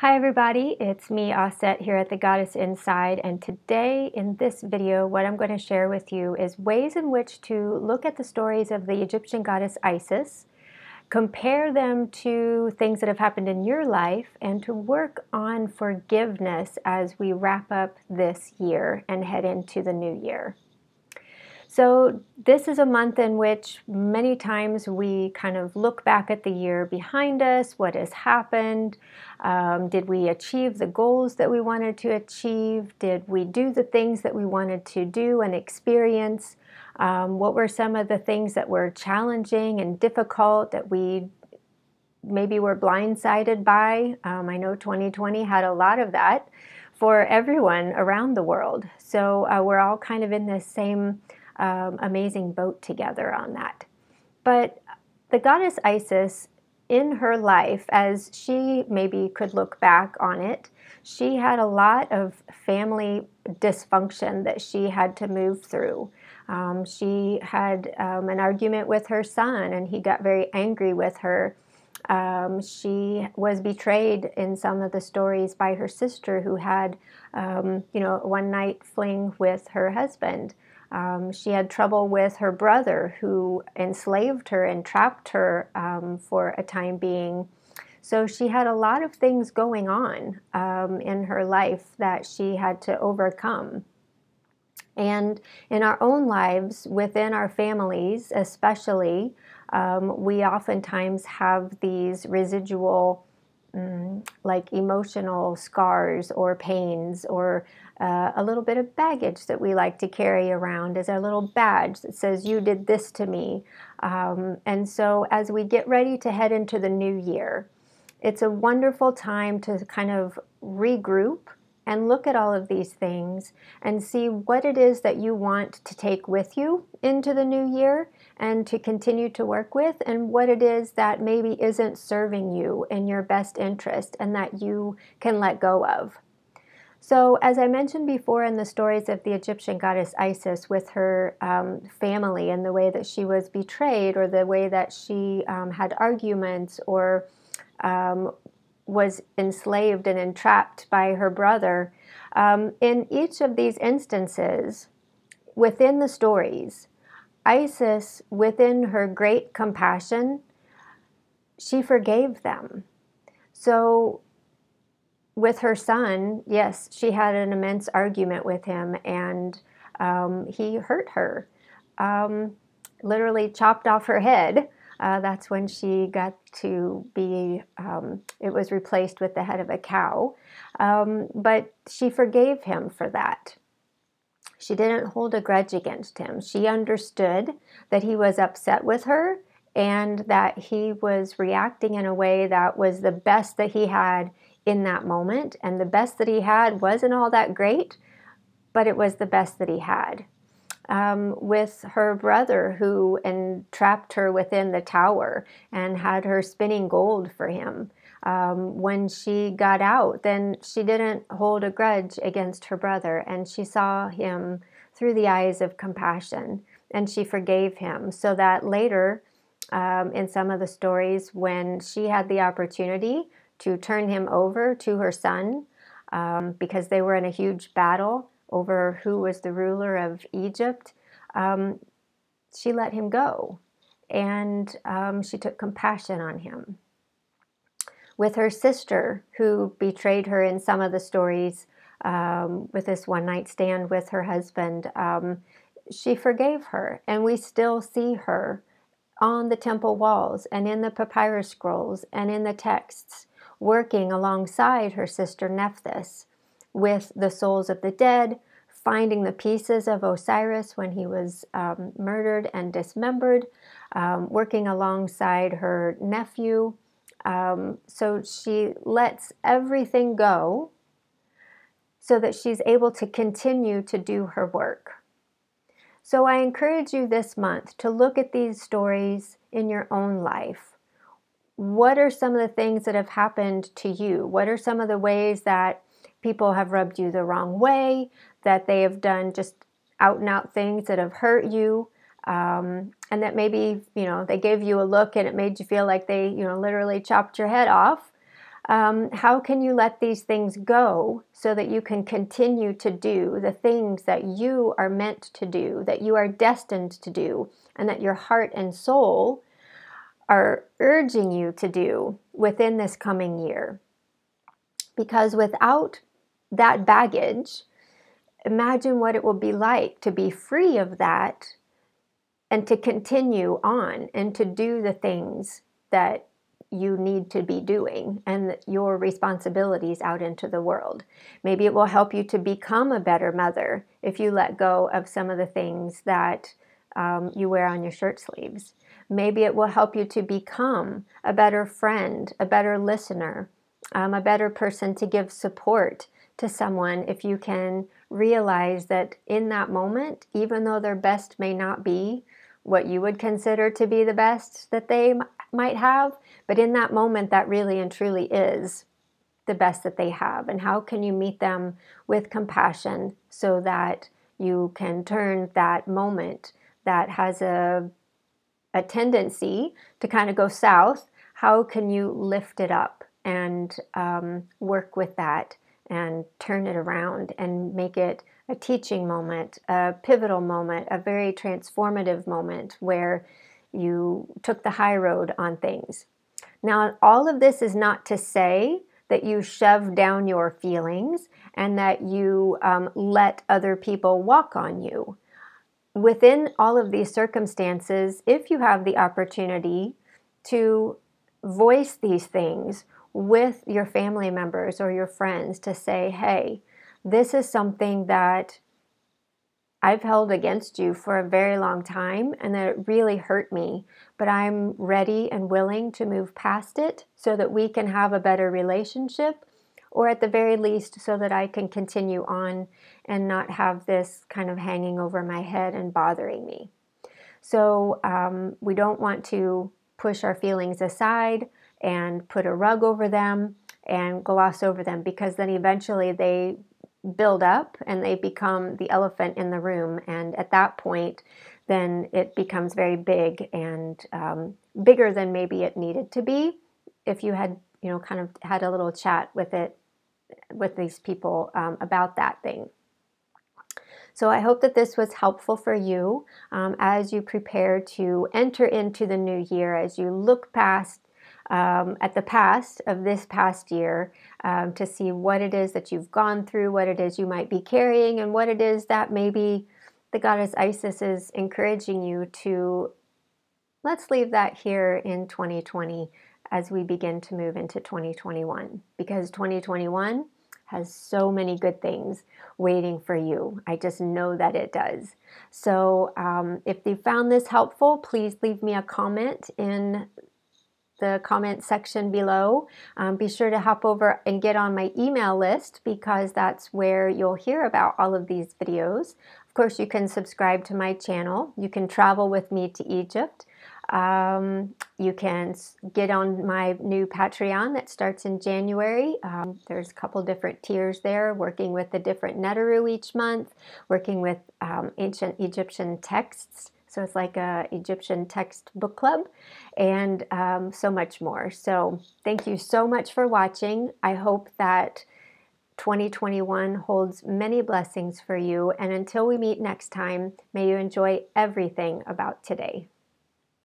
Hi everybody, it's me Aset here at The Goddess Inside and today in this video what I'm going to share with you is ways in which to look at the stories of the Egyptian goddess Isis, compare them to things that have happened in your life and to work on forgiveness as we wrap up this year and head into the new year. So this is a month in which many times we kind of look back at the year behind us, what has happened, um, did we achieve the goals that we wanted to achieve, did we do the things that we wanted to do and experience, um, what were some of the things that were challenging and difficult that we maybe were blindsided by. Um, I know 2020 had a lot of that for everyone around the world. So uh, we're all kind of in the same um, amazing boat together on that. But the goddess Isis, in her life, as she maybe could look back on it, she had a lot of family dysfunction that she had to move through. Um, she had um, an argument with her son, and he got very angry with her. Um, she was betrayed in some of the stories by her sister, who had, um, you know, one night fling with her husband. Um, she had trouble with her brother, who enslaved her and trapped her um, for a time being. So she had a lot of things going on um, in her life that she had to overcome. And in our own lives, within our families especially, um, we oftentimes have these residual, mm, like emotional scars or pains or uh, a little bit of baggage that we like to carry around as our little badge that says, You did this to me. Um, and so, as we get ready to head into the new year, it's a wonderful time to kind of regroup and look at all of these things and see what it is that you want to take with you into the new year and to continue to work with, and what it is that maybe isn't serving you in your best interest and that you can let go of. So, as I mentioned before in the stories of the Egyptian goddess Isis with her um, family and the way that she was betrayed, or the way that she um, had arguments, or um, was enslaved and entrapped by her brother, um, in each of these instances, within the stories, Isis, within her great compassion, she forgave them. So with her son, yes, she had an immense argument with him, and um, he hurt her. Um, literally chopped off her head. Uh, that's when she got to be, um, it was replaced with the head of a cow. Um, but she forgave him for that. She didn't hold a grudge against him. She understood that he was upset with her and that he was reacting in a way that was the best that he had in that moment. And the best that he had wasn't all that great, but it was the best that he had. Um, with her brother, who entrapped her within the tower and had her spinning gold for him. Um, when she got out, then she didn't hold a grudge against her brother, and she saw him through the eyes of compassion and she forgave him. So that later, um, in some of the stories, when she had the opportunity to turn him over to her son um, because they were in a huge battle over who was the ruler of Egypt, um, she let him go and um, she took compassion on him. With her sister, who betrayed her in some of the stories um, with this one night stand with her husband, um, she forgave her, and we still see her on the temple walls and in the papyrus scrolls and in the texts working alongside her sister Nephthys with the souls of the dead, finding the pieces of Osiris when he was um, murdered and dismembered, um, working alongside her nephew. Um, so she lets everything go so that she's able to continue to do her work. So I encourage you this month to look at these stories in your own life what are some of the things that have happened to you? What are some of the ways that people have rubbed you the wrong way, that they have done just out and out things that have hurt you? Um, and that maybe, you know, they gave you a look and it made you feel like they, you know, literally chopped your head off. Um, how can you let these things go so that you can continue to do the things that you are meant to do, that you are destined to do, and that your heart and soul are urging you to do within this coming year. Because without that baggage, imagine what it will be like to be free of that and to continue on and to do the things that you need to be doing and your responsibilities out into the world. Maybe it will help you to become a better mother if you let go of some of the things that um, you wear on your shirt sleeves. Maybe it will help you to become a better friend, a better listener, um, a better person to give support to someone if you can realize that in that moment, even though their best may not be what you would consider to be the best that they m- might have, but in that moment, that really and truly is the best that they have. And how can you meet them with compassion so that you can turn that moment that has a a tendency to kind of go south, how can you lift it up and um, work with that and turn it around and make it a teaching moment, a pivotal moment, a very transformative moment where you took the high road on things. Now, all of this is not to say that you shove down your feelings and that you um, let other people walk on you within all of these circumstances, if you have the opportunity to voice these things with your family members or your friends to say, hey, this is something that I've held against you for a very long time and that it really hurt me, but I'm ready and willing to move past it so that we can have a better relationship or at the very least so that I can continue on and not have this kind of hanging over my head and bothering me. So um, we don't want to push our feelings aside and put a rug over them and gloss over them because then eventually they build up and they become the elephant in the room. And at that point, then it becomes very big and um, bigger than maybe it needed to be if you had, you know, kind of had a little chat with it with these people um, about that thing. So I hope that this was helpful for you um, as you prepare to enter into the new year, as you look past um, at the past of this past year um, to see what it is that you've gone through, what it is you might be carrying, and what it is that maybe the goddess Isis is encouraging you to. Let's leave that here in 2020 as we begin to move into 2021 because 2021 has so many good things waiting for you. I just know that it does. So, um, if you found this helpful, please leave me a comment in the comment section below. Um, be sure to hop over and get on my email list because that's where you'll hear about all of these videos. Of course, you can subscribe to my channel. You can travel with me to Egypt. Um, you can get on my new Patreon that starts in January. Um, there's a couple different tiers there, working with the different Netaru each month, working with um, ancient Egyptian texts. So it's like a Egyptian text book club and um, so much more. So thank you so much for watching. I hope that 2021 holds many blessings for you. And until we meet next time, may you enjoy everything about today.